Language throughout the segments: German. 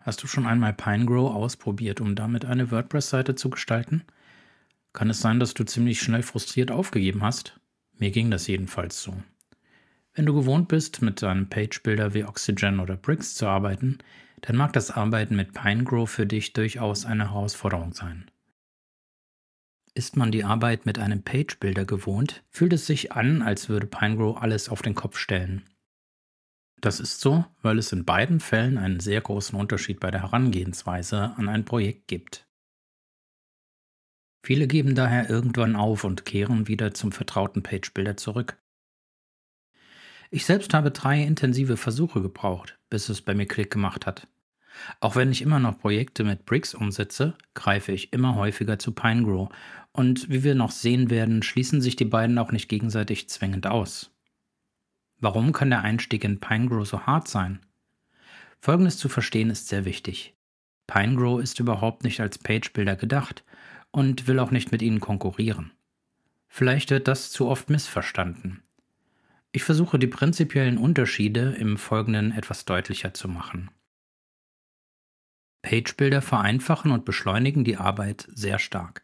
Hast du schon einmal Pinegrow ausprobiert, um damit eine WordPress-Seite zu gestalten? Kann es sein, dass du ziemlich schnell frustriert aufgegeben hast? Mir ging das jedenfalls so. Wenn du gewohnt bist, mit einem Page-Builder wie Oxygen oder Bricks zu arbeiten, dann mag das Arbeiten mit Pinegrow für dich durchaus eine Herausforderung sein. Ist man die Arbeit mit einem Page Builder gewohnt, fühlt es sich an, als würde Pinegrow alles auf den Kopf stellen. Das ist so, weil es in beiden Fällen einen sehr großen Unterschied bei der Herangehensweise an ein Projekt gibt. Viele geben daher irgendwann auf und kehren wieder zum vertrauten Page Builder zurück. Ich selbst habe drei intensive Versuche gebraucht, bis es bei mir Klick gemacht hat. Auch wenn ich immer noch Projekte mit Bricks umsetze, greife ich immer häufiger zu Pinegrow und wie wir noch sehen werden, schließen sich die beiden auch nicht gegenseitig zwingend aus. Warum kann der Einstieg in Pinegrow so hart sein? Folgendes zu verstehen ist sehr wichtig. Pinegrow ist überhaupt nicht als Page-Builder gedacht und will auch nicht mit ihnen konkurrieren. Vielleicht wird das zu oft missverstanden. Ich versuche die prinzipiellen Unterschiede im Folgenden etwas deutlicher zu machen page bilder vereinfachen und beschleunigen die Arbeit sehr stark.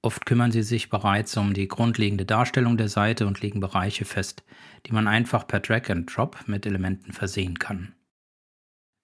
Oft kümmern sie sich bereits um die grundlegende Darstellung der Seite und legen Bereiche fest, die man einfach per Drag and Drop mit Elementen versehen kann.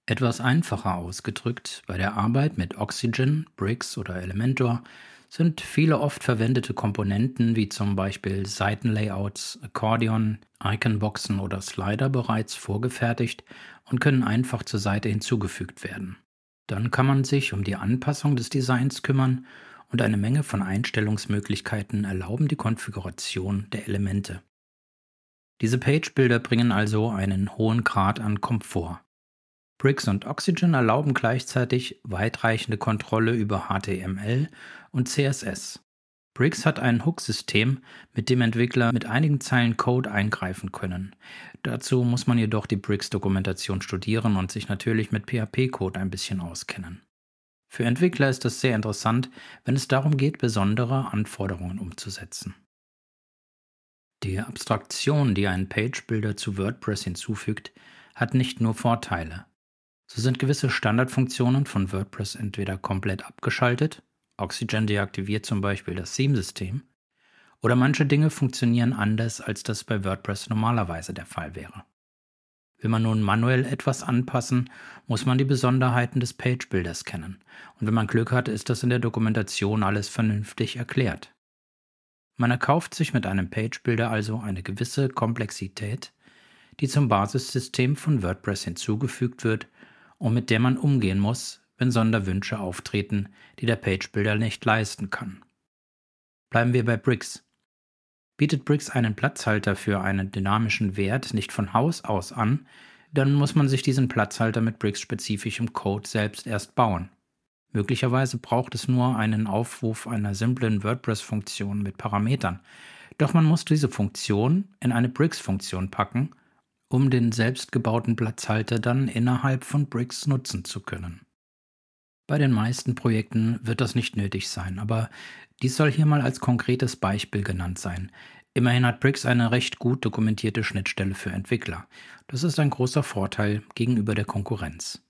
Etwas einfacher ausgedrückt, bei der Arbeit mit Oxygen, Bricks oder Elementor sind viele oft verwendete Komponenten wie zum Beispiel Seitenlayouts, Akkordeon, Iconboxen oder Slider bereits vorgefertigt und können einfach zur Seite hinzugefügt werden. Dann kann man sich um die Anpassung des Designs kümmern und eine Menge von Einstellungsmöglichkeiten erlauben die Konfiguration der Elemente. Diese Page-Bilder bringen also einen hohen Grad an Komfort. Bricks und Oxygen erlauben gleichzeitig weitreichende Kontrolle über HTML und CSS. Bricks hat ein Hook-System, mit dem Entwickler mit einigen Zeilen Code eingreifen können. Dazu muss man jedoch die Bricks-Dokumentation studieren und sich natürlich mit PHP-Code ein bisschen auskennen. Für Entwickler ist das sehr interessant, wenn es darum geht, besondere Anforderungen umzusetzen. Die Abstraktion, die ein Page Builder zu WordPress hinzufügt, hat nicht nur Vorteile. So sind gewisse Standardfunktionen von WordPress entweder komplett abgeschaltet Oxygen deaktiviert zum Beispiel das Theme-System. Oder manche Dinge funktionieren anders, als das bei WordPress normalerweise der Fall wäre. Will man nun manuell etwas anpassen, muss man die Besonderheiten des Page-Builders kennen. Und wenn man Glück hat, ist das in der Dokumentation alles vernünftig erklärt. Man erkauft sich mit einem Page-Builder also eine gewisse Komplexität, die zum Basissystem von WordPress hinzugefügt wird und mit der man umgehen muss, wenn Sonderwünsche auftreten, die der Page Builder nicht leisten kann. Bleiben wir bei Bricks. Bietet Bricks einen Platzhalter für einen dynamischen Wert nicht von Haus aus an, dann muss man sich diesen Platzhalter mit Bricks spezifischem Code selbst erst bauen. Möglicherweise braucht es nur einen Aufruf einer simplen WordPress-Funktion mit Parametern. Doch man muss diese Funktion in eine Bricks-Funktion packen, um den selbstgebauten Platzhalter dann innerhalb von Bricks nutzen zu können. Bei den meisten Projekten wird das nicht nötig sein, aber dies soll hier mal als konkretes Beispiel genannt sein. Immerhin hat Bricks eine recht gut dokumentierte Schnittstelle für Entwickler. Das ist ein großer Vorteil gegenüber der Konkurrenz.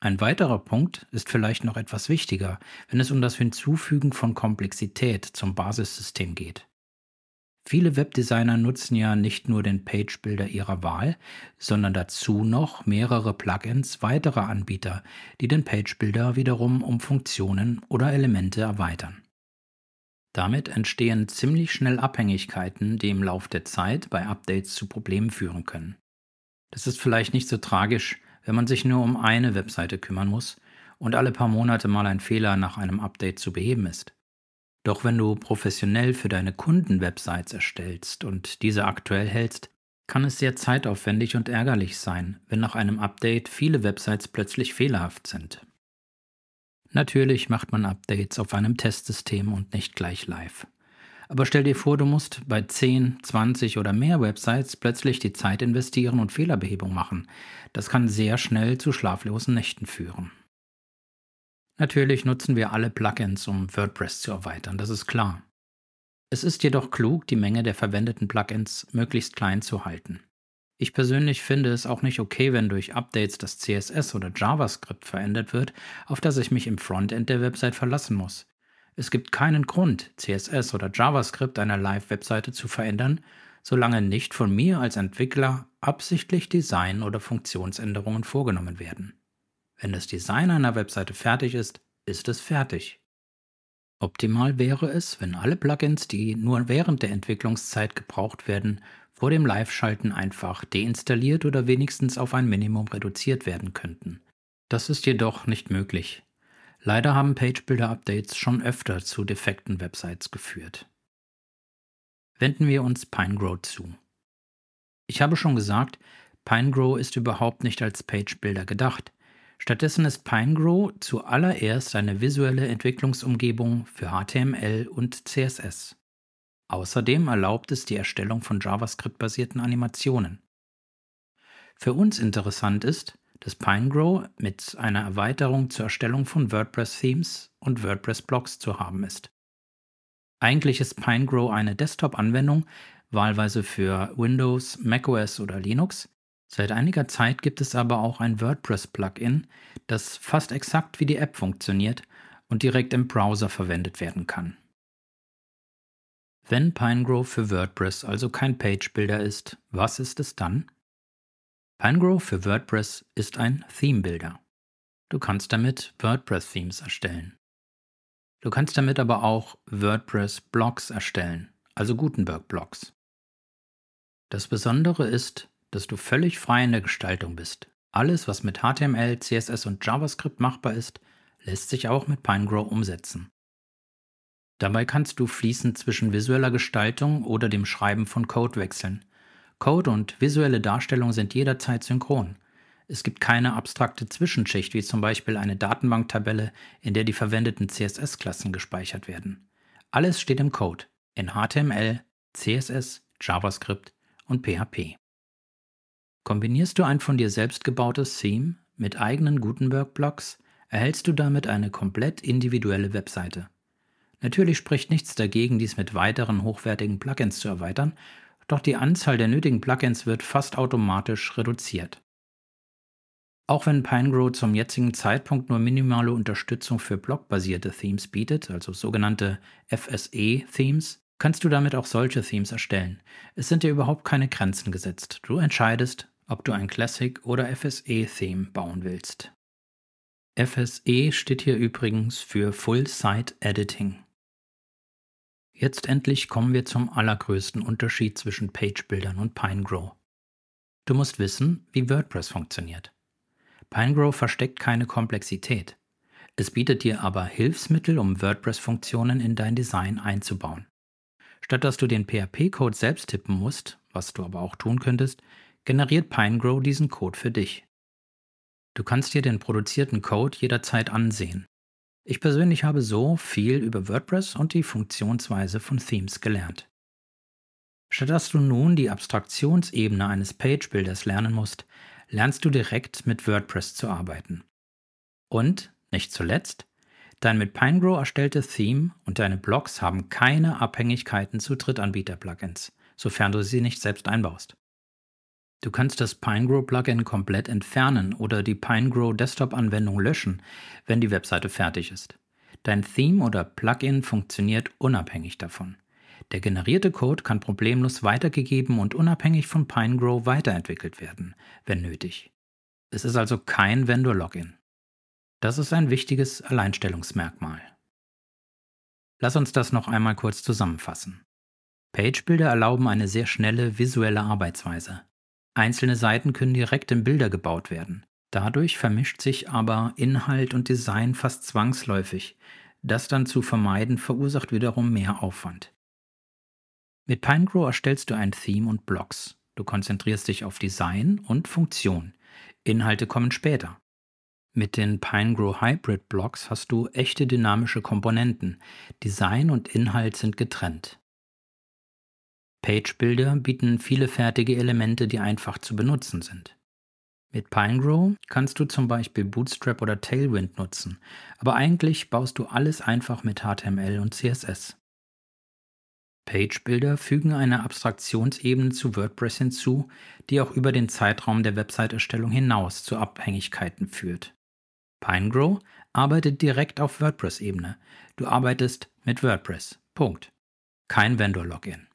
Ein weiterer Punkt ist vielleicht noch etwas wichtiger, wenn es um das Hinzufügen von Komplexität zum Basissystem geht. Viele Webdesigner nutzen ja nicht nur den Page Builder ihrer Wahl, sondern dazu noch mehrere Plugins weiterer Anbieter, die den Page Builder wiederum um Funktionen oder Elemente erweitern. Damit entstehen ziemlich schnell Abhängigkeiten, die im Lauf der Zeit bei Updates zu Problemen führen können. Das ist vielleicht nicht so tragisch, wenn man sich nur um eine Webseite kümmern muss und alle paar Monate mal ein Fehler nach einem Update zu beheben ist. Doch wenn du professionell für deine Kunden Websites erstellst und diese aktuell hältst, kann es sehr zeitaufwendig und ärgerlich sein, wenn nach einem Update viele Websites plötzlich fehlerhaft sind. Natürlich macht man Updates auf einem Testsystem und nicht gleich live. Aber stell dir vor, du musst bei 10, 20 oder mehr Websites plötzlich die Zeit investieren und Fehlerbehebung machen. Das kann sehr schnell zu schlaflosen Nächten führen. Natürlich nutzen wir alle Plugins, um WordPress zu erweitern, das ist klar. Es ist jedoch klug, die Menge der verwendeten Plugins möglichst klein zu halten. Ich persönlich finde es auch nicht okay, wenn durch Updates das CSS oder JavaScript verändert wird, auf das ich mich im Frontend der Website verlassen muss. Es gibt keinen Grund, CSS oder JavaScript einer Live-Webseite zu verändern, solange nicht von mir als Entwickler absichtlich Design- oder Funktionsänderungen vorgenommen werden. Wenn das Design einer Webseite fertig ist, ist es fertig. Optimal wäre es, wenn alle Plugins, die nur während der Entwicklungszeit gebraucht werden, vor dem Live-Schalten einfach deinstalliert oder wenigstens auf ein Minimum reduziert werden könnten. Das ist jedoch nicht möglich. Leider haben Page-Builder-Updates schon öfter zu defekten Websites geführt. Wenden wir uns Pinegrow zu. Ich habe schon gesagt, Pinegrow ist überhaupt nicht als Page-Builder gedacht, Stattdessen ist Pinegrow zuallererst eine visuelle Entwicklungsumgebung für HTML und CSS. Außerdem erlaubt es die Erstellung von JavaScript-basierten Animationen. Für uns interessant ist, dass Pinegrow mit einer Erweiterung zur Erstellung von WordPress-Themes und WordPress-Blogs zu haben ist. Eigentlich ist Pinegrow eine Desktop-Anwendung, wahlweise für Windows, macOS oder Linux, Seit einiger Zeit gibt es aber auch ein WordPress-Plugin, das fast exakt wie die App funktioniert und direkt im Browser verwendet werden kann. Wenn Pinegrove für WordPress also kein Page-Builder ist, was ist es dann? Pinegrove für WordPress ist ein Theme-Builder. Du kannst damit WordPress-Themes erstellen. Du kannst damit aber auch WordPress-Blogs erstellen, also Gutenberg-Blogs. Das Besondere ist, dass du völlig frei in der Gestaltung bist. Alles, was mit HTML, CSS und JavaScript machbar ist, lässt sich auch mit Pinegrow umsetzen. Dabei kannst du fließend zwischen visueller Gestaltung oder dem Schreiben von Code wechseln. Code und visuelle Darstellung sind jederzeit synchron. Es gibt keine abstrakte Zwischenschicht, wie zum Beispiel eine Datenbanktabelle, in der die verwendeten CSS-Klassen gespeichert werden. Alles steht im Code, in HTML, CSS, JavaScript und PHP. Kombinierst du ein von dir selbst gebautes Theme mit eigenen Gutenberg-Blocks, erhältst du damit eine komplett individuelle Webseite. Natürlich spricht nichts dagegen, dies mit weiteren hochwertigen Plugins zu erweitern, doch die Anzahl der nötigen Plugins wird fast automatisch reduziert. Auch wenn Pinegrow zum jetzigen Zeitpunkt nur minimale Unterstützung für blockbasierte Themes bietet, also sogenannte FSE-Themes, kannst du damit auch solche Themes erstellen. Es sind dir überhaupt keine Grenzen gesetzt. Du entscheidest, ob du ein Classic oder FSE-Theme bauen willst. FSE steht hier übrigens für Full Site Editing. Jetzt endlich kommen wir zum allergrößten Unterschied zwischen Pagebuildern und Pinegrow. Du musst wissen, wie WordPress funktioniert. Pinegrow versteckt keine Komplexität. Es bietet dir aber Hilfsmittel, um WordPress-Funktionen in dein Design einzubauen. Statt dass du den PHP-Code selbst tippen musst, was du aber auch tun könntest, generiert Pinegrow diesen Code für dich. Du kannst dir den produzierten Code jederzeit ansehen. Ich persönlich habe so viel über WordPress und die Funktionsweise von Themes gelernt. Statt dass du nun die Abstraktionsebene eines Page-Builders lernen musst, lernst du direkt mit WordPress zu arbeiten. Und, nicht zuletzt, dein mit Pinegrow erstelltes Theme und deine Blogs haben keine Abhängigkeiten zu Drittanbieter-Plugins, sofern du sie nicht selbst einbaust. Du kannst das Pinegrow-Plugin komplett entfernen oder die Pinegrow Desktop-Anwendung löschen, wenn die Webseite fertig ist. Dein Theme oder Plugin funktioniert unabhängig davon. Der generierte Code kann problemlos weitergegeben und unabhängig von Pinegrow weiterentwickelt werden, wenn nötig. Es ist also kein Vendor-Login. Das ist ein wichtiges Alleinstellungsmerkmal. Lass uns das noch einmal kurz zusammenfassen. Page-Builder erlauben eine sehr schnelle visuelle Arbeitsweise. Einzelne Seiten können direkt in Bilder gebaut werden. Dadurch vermischt sich aber Inhalt und Design fast zwangsläufig. Das dann zu vermeiden verursacht wiederum mehr Aufwand. Mit Pinegrow erstellst du ein Theme und Blocks. Du konzentrierst dich auf Design und Funktion. Inhalte kommen später. Mit den Pinegrow Hybrid Blocks hast du echte dynamische Komponenten. Design und Inhalt sind getrennt. Page-Builder bieten viele fertige Elemente, die einfach zu benutzen sind. Mit Pinegrow kannst du zum Beispiel Bootstrap oder Tailwind nutzen, aber eigentlich baust du alles einfach mit HTML und CSS. Page-Builder fügen eine Abstraktionsebene zu WordPress hinzu, die auch über den Zeitraum der Website-Erstellung hinaus zu Abhängigkeiten führt. Pinegrow arbeitet direkt auf WordPress-Ebene. Du arbeitest mit WordPress. Punkt. Kein Vendor-Login.